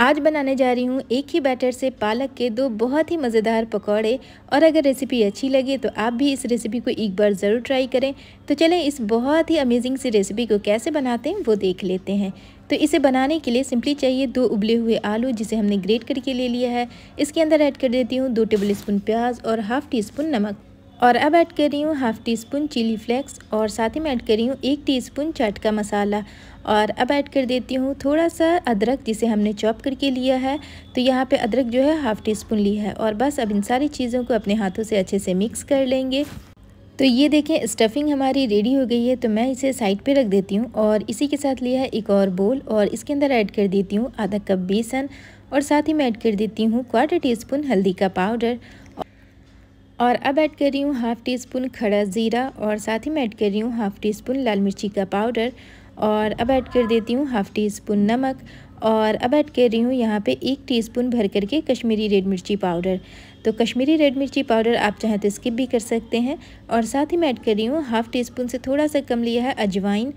आज बनाने जा रही हूँ एक ही बैटर से पालक के दो बहुत ही मज़ेदार पकौड़े और अगर रेसिपी अच्छी लगे तो आप भी इस रेसिपी को एक बार ज़रूर ट्राई करें तो चलें इस बहुत ही अमेजिंग सी रेसिपी को कैसे बनाते हैं वो देख लेते हैं तो इसे बनाने के लिए सिंपली चाहिए दो उबले हुए आलू जिसे हमने ग्रेट करके ले लिया है इसके अंदर ऐड कर देती हूँ दो टेबल स्पून प्याज और हाफ़ टी स्पून नमक और अब ऐड कर रही हूँ half teaspoon chilli flakes और साथ ही मैं ऐड कर रही हूँ एक टीस्पून चाट का मसाला और अब ऐड कर देती हूँ थोड़ा सा अदरक जिसे हमने चॉप करके लिया है तो यहाँ पे अदरक जो है हाफ़ टी स्पून ली है और बस अब इन सारी चीज़ों को अपने हाथों से अच्छे से मिक्स कर लेंगे तो ये देखें स्टफ़िंग हमारी रेडी हो गई है तो मैं इसे साइड पे रख देती हूँ और इसी के साथ लिया है एक और बोल और इसके अंदर ऐड कर देती हूँ आधा कप बेसन और साथ ही मैं ऐड कर देती हूँ क्वार्टर टी स्पून हल्दी का पाउडर और अब ऐड कर रही हूँ हाफ़ टी स्पून खड़ा ज़ीरा और साथ ही मैं ऐड कर रही हूँ हाफ़ टी स्पून लाल मिर्ची का पाउडर और अब ऐड कर देती हूँ हाफ़ टी स्पून नमक और अब ऐड कर रही हूँ यहाँ पे एक टीस्पून भर करके कश्मीरी रेड मिर्ची पाउडर तो कश्मीरी रेड मिर्ची पाउडर आप चाहें तो स्किप भी कर सकते हैं और साथ ही मैं ऐड कर रही हूँ हाफ़ टी स्पून से थोड़ा सा कम लिया है अजवाइन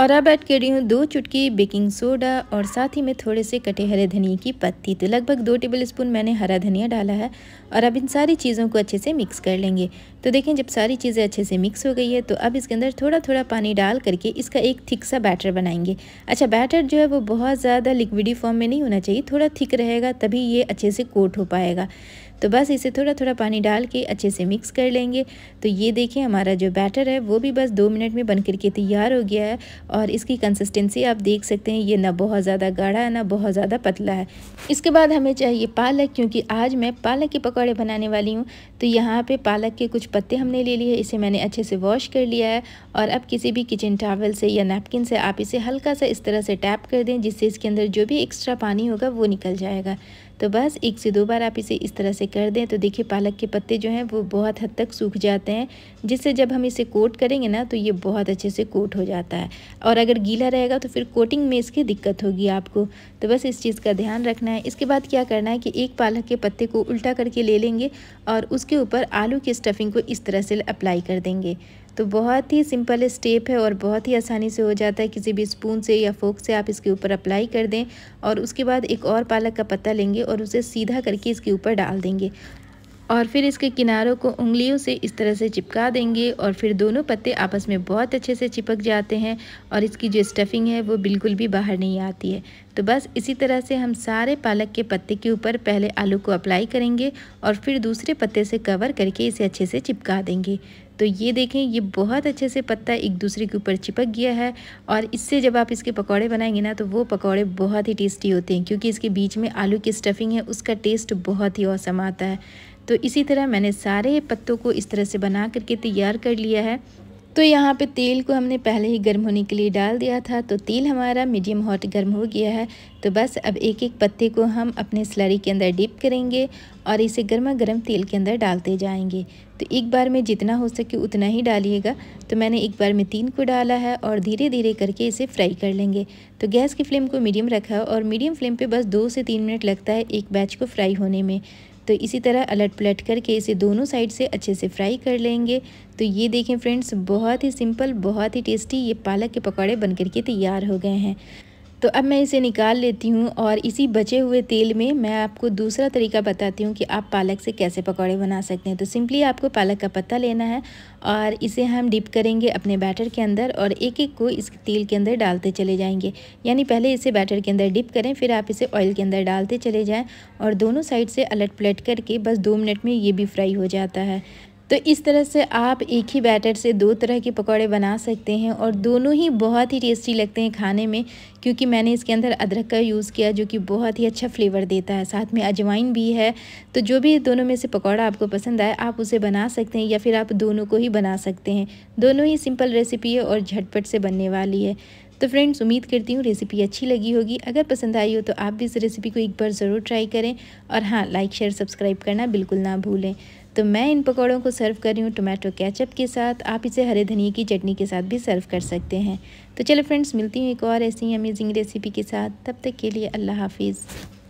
और अब ऐड कर रही हूँ दो चुटकी बेकिंग सोडा और साथ ही में थोड़े से कटे हरे धनिए की पत्ती तो लगभग दो टेबल स्पून मैंने हरा धनिया डाला है और अब इन सारी चीज़ों को अच्छे से मिक्स कर लेंगे तो देखें जब सारी चीज़ें अच्छे से मिक्स हो गई है तो अब इसके अंदर थोड़ा थोड़ा पानी डाल करके इसका एक थिक सा बैटर बनाएंगे अच्छा बैटर जो है वो बहुत ज़्यादा लिक्विडी फॉर्म में नहीं होना चाहिए थोड़ा थिक रहेगा तभी ये अच्छे से कोट हो पाएगा तो बस इसे थोड़ा थोड़ा पानी डाल के अच्छे से मिक्स कर लेंगे तो ये देखिए हमारा जो बैटर है वो भी बस दो मिनट में बन के तैयार हो गया है और इसकी कंसिस्टेंसी आप देख सकते हैं ये ना बहुत ज़्यादा गाढ़ा है ना बहुत ज़्यादा पतला है इसके बाद हमें चाहिए पालक क्योंकि आज मैं पालक के पकौड़े बनाने वाली हूँ तो यहाँ पे पालक के कुछ पत्ते हमने ले लिए इसे मैंने अच्छे से वॉश कर लिया है और अब किसी भी किचन टावल से या नैपकिन से आप इसे हल्का सा इस तरह से टैप कर दें जिससे इसके अंदर जो भी एक्स्ट्रा पानी होगा वो निकल जाएगा तो बस एक से दो बार आप इसे इस तरह से कर दें तो देखिए पालक के पत्ते जो हैं वो बहुत हद तक सूख जाते हैं जिससे जब हम इसे कोट करेंगे ना तो ये बहुत अच्छे से कोट हो जाता है और अगर गीला रहेगा तो फिर कोटिंग में इसकी दिक्कत होगी आपको तो बस इस चीज़ का ध्यान रखना है इसके बाद क्या करना है कि एक पालक के पत्ते को उल्टा करके ले लेंगे और उसके ऊपर आलू की स्टफिंग को इस तरह से अप्लाई कर देंगे तो बहुत ही सिंपल स्टेप है और बहुत ही आसानी से हो जाता है किसी भी स्पून से या फोक से आप इसके ऊपर अप्लाई कर दें और उसके बाद एक और पालक का पत्ता लेंगे और उसे सीधा करके इसके ऊपर डाल देंगे और फिर इसके किनारों को उंगलियों से इस तरह से चिपका देंगे और फिर दोनों पत्ते आपस में बहुत अच्छे से चिपक जाते हैं और इसकी जो स्टफिंग है वो बिल्कुल भी बाहर नहीं आती है तो बस इसी तरह से हम सारे पालक के पत्ते के ऊपर पहले आलू को अप्लाई करेंगे और फिर दूसरे पत्ते से कवर करके इसे अच्छे से चिपका देंगे तो ये देखें ये बहुत अच्छे से पत्ता एक दूसरे के ऊपर चिपक गया है और इससे जब आप इसके पकौड़े बनाएंगे ना तो वो पकौड़े बहुत ही टेस्टी होते हैं क्योंकि इसके बीच में आलू की स्टफिंग है उसका टेस्ट बहुत ही औसम आता है तो इसी तरह मैंने सारे पत्तों को इस तरह से बना करके तैयार कर लिया है तो यहाँ पे तेल को हमने पहले ही गर्म होने के लिए डाल दिया था तो तेल हमारा मीडियम हॉट गर्म हो गया है तो बस अब एक एक पत्ते को हम अपने स्लरी के अंदर डिप करेंगे और इसे गर्मा गर्म तेल के अंदर डालते जाएंगे तो एक बार में जितना हो सके उतना ही डालिएगा तो मैंने एक बार में तीन को डाला है और धीरे धीरे करके इसे फ्राई कर लेंगे तो गैस की फ्लेम को मीडियम रखा और मीडियम फ्लेम पर बस दो से तीन मिनट लगता है एक बैच को फ्राई होने में तो इसी तरह अलट पलट करके इसे दोनों साइड से अच्छे से फ्राई कर लेंगे तो ये देखें फ्रेंड्स बहुत ही सिंपल बहुत ही टेस्टी ये पालक के पकौड़े बन करके तैयार हो गए हैं तो अब मैं इसे निकाल लेती हूँ और इसी बचे हुए तेल में मैं आपको दूसरा तरीका बताती हूँ कि आप पालक से कैसे पकौड़े बना सकते हैं तो सिंपली आपको पालक का पत्ता लेना है और इसे हम डिप करेंगे अपने बैटर के अंदर और एक एक को इस तेल के अंदर डालते चले जाएंगे यानी पहले इसे बैटर के अंदर डिप करें फिर आप इसे ऑयल के अंदर डालते चले जाएँ और दोनों साइड से अलट पलट करके बस दो मिनट में ये भी फ्राई हो जाता है तो इस तरह से आप एक ही बैटर से दो तरह के पकौड़े बना सकते हैं और दोनों ही बहुत ही टेस्टी लगते हैं खाने में क्योंकि मैंने इसके अंदर अदरक का यूज़ किया जो कि बहुत ही अच्छा फ्लेवर देता है साथ में अजवाइन भी है तो जो भी दोनों में से पकौड़ा आपको पसंद आए आप उसे बना सकते हैं या फिर आप दोनों को ही बना सकते हैं दोनों ही सिंपल रेसिपी है और झटपट से बनने वाली है तो फ्रेंड्स उम्मीद करती हूँ रेसिपी अच्छी लगी होगी अगर पसंद आई हो तो आप भी इस रेसिपी को एक बार ज़रूर ट्राई करें और हाँ लाइक शेयर सब्सक्राइब करना बिल्कुल ना भूलें तो मैं इन पकौड़ों को सर्व कर रही हूँ टोमेटो कैचअप के साथ आप इसे हरे धनिए की चटनी के साथ भी सर्व कर सकते हैं तो चलो फ्रेंड्स मिलती हूँ एक और ऐसी अमेजिंग रेसिपी के साथ तब तक के लिए अल्लाह हाफिज़